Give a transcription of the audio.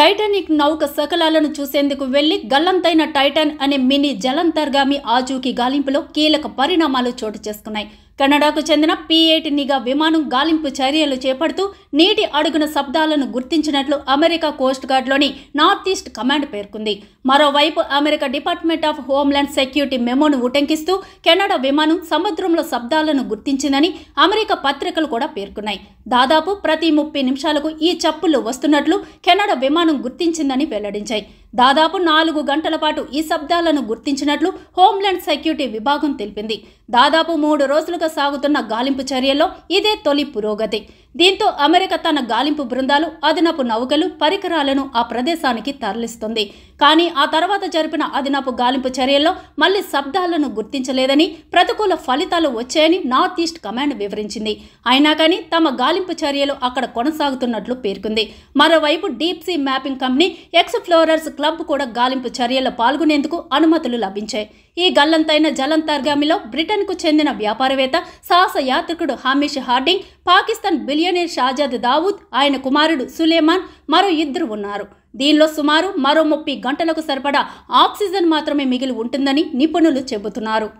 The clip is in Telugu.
టైటానిక్ నౌక సకలాలను చూసేందుకు వెళ్లి గల్లంతైన టైటాన్ అనే మినీ జలంతర్గామి ఆచూకీ గాలింపులో కీలక పరిణామాలు చోటు చేసుకున్నాయి కెనడాకు చెందిన పీ ఎయిట్ నిఘా విమానం గాలింపు చర్యలు చేపడుతూ నీటి అడుగున శబ్దాలను గుర్తించినట్లు అమెరికా కోస్ట్ గార్డ్లోని నార్త్ ఈస్ట్ కమాండ్ పేర్కొంది మరోవైపు America department of homeland security మెమోను ఉటంకిస్తూ కెనడా విమానం సముద్రంలో శబ్దాలను గుర్తించిందని అమెరికా పత్రికలు కూడా పేర్కొన్నాయి దాదాపు ప్రతి ముప్పై నిమిషాలకు ఈ చప్పులు వస్తున్నట్లు కెనడా విమానం గుర్తించిందని వెల్లడించాయి దాదాపు నాలుగు గంటల పాటు ఈ శబ్దాలను గుర్తించినట్లు హోంల్యాండ్ సెక్యూరిటీ విభాగం తెలిపింది దాదాపు మూడు రోజులుగా సాగుతున్న గాలింపు చర్యల్లో ఇదే తొలి పురోగతి దీంతో అమెరికా తన గాలింపు బృందాలు అదనపు నౌకలు పరికరాలను ఆ ప్రదేశానికి తరలిస్తుంది కానీ ఆ తర్వాత జరిపిన అదనపు గాలింపు చర్యల్లో మళ్లీ శబ్దాలను గుర్తించలేదని ప్రతికూల ఫలితాలు వచ్చాయని నార్త్ ఈస్ట్ కమాండ్ వివరించింది అయినా కానీ తమ గాలింపు చర్యలు అక్కడ కొనసాగుతున్నట్లు పేర్కొంది మరోవైపు deep sea mapping company explorers club కూడా గాలింపు చర్యల్లో పాల్గొనేందుకు అనుమతులు లభించాయి ఈ గల్లంతైన జలంతర్గామిలో బ్రిటన్కు చెందిన వ్యాపారవేత్త సాహస యాత్రికుడు Hamish Harding Pakistan billionaire Shahzada Dawood ఆయన కుమారుడు సులేమాన్ మరో ఇద్దరు ఉన్నారు దీనిలో సుమారు మరో ముప్పై గంటలకు సరిపడా ఆక్సిజన్ మాత్రమే మిగిలి ఉంటుందని నిపుణులు చెబుతున్నారు